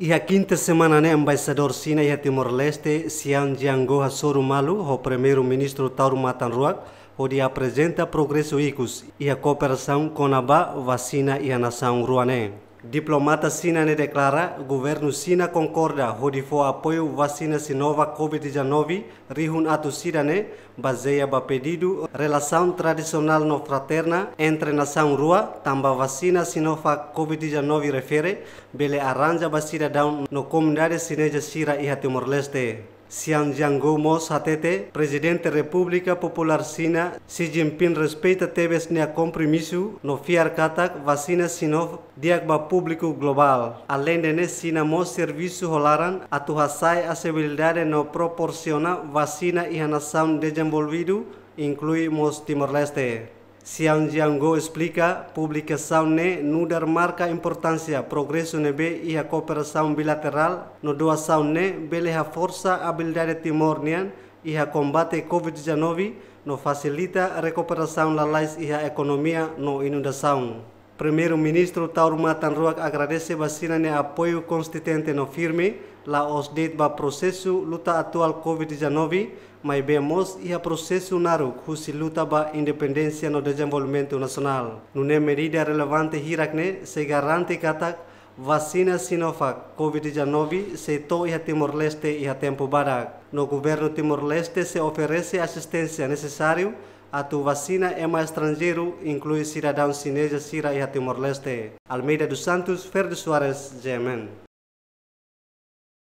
Ia quinta semana né embaixador Sina ia Timor-Leste, Sian Django Soro Malu, o primeiro-ministro Tauro Matanruak, onde apresenta progresso ICUS e a cooperação com a vacina e a nação ruanense. Дипломата Сина не деклара, гуверну Сина Конкорда ходи во апоју во Сина Синова COVID-19, рихун ато Сидане, базеја ба педиду, релацион традиционално фратерна, ентре на сам руа, тамба во Сина Синова COVID-19 рефере, беле аранжа ба Сида даун, но комунаде Синеја Сира и хатимор Xianjiang Gomos HTT, Presidente Republika Popular Sina, Xi Jinping respeita tevesnia compromisso no fiar katak vacina sinov diagba público global. Além de Sina mos serviço rolaran atuhasai acessibilidade no proporciona vacina e a nação desenvolvido, inclui mos Timor-Leste. Siang Jianggo explica publicação ne nu dar marca importância progresso ne be e a cooperação bilateral no doação ne bele a ha força habilidade timor nian e a combate Covid-19 no facilita a recuperação la lais e a economia no inundação. Primeiro-ministro Tauro Matanruak agradece vacina e apoio constituinte no firme la osdet ba processo luta atual COVID-19, mas vemos e a processo naru que luta ba independência no desenvolvimento nacional. Numa medida relevante hirakne se garante a vacina Sinovac COVID-19 se to a Timor-Leste e a tempo barak. No governo Timor-Leste se oferece assistência necessária a tua vacina é mais estrangeiro, inclui cidadãos chineses, Síria e Timor-Leste. Almeida dos Santos, Ferdi Soares, GMN.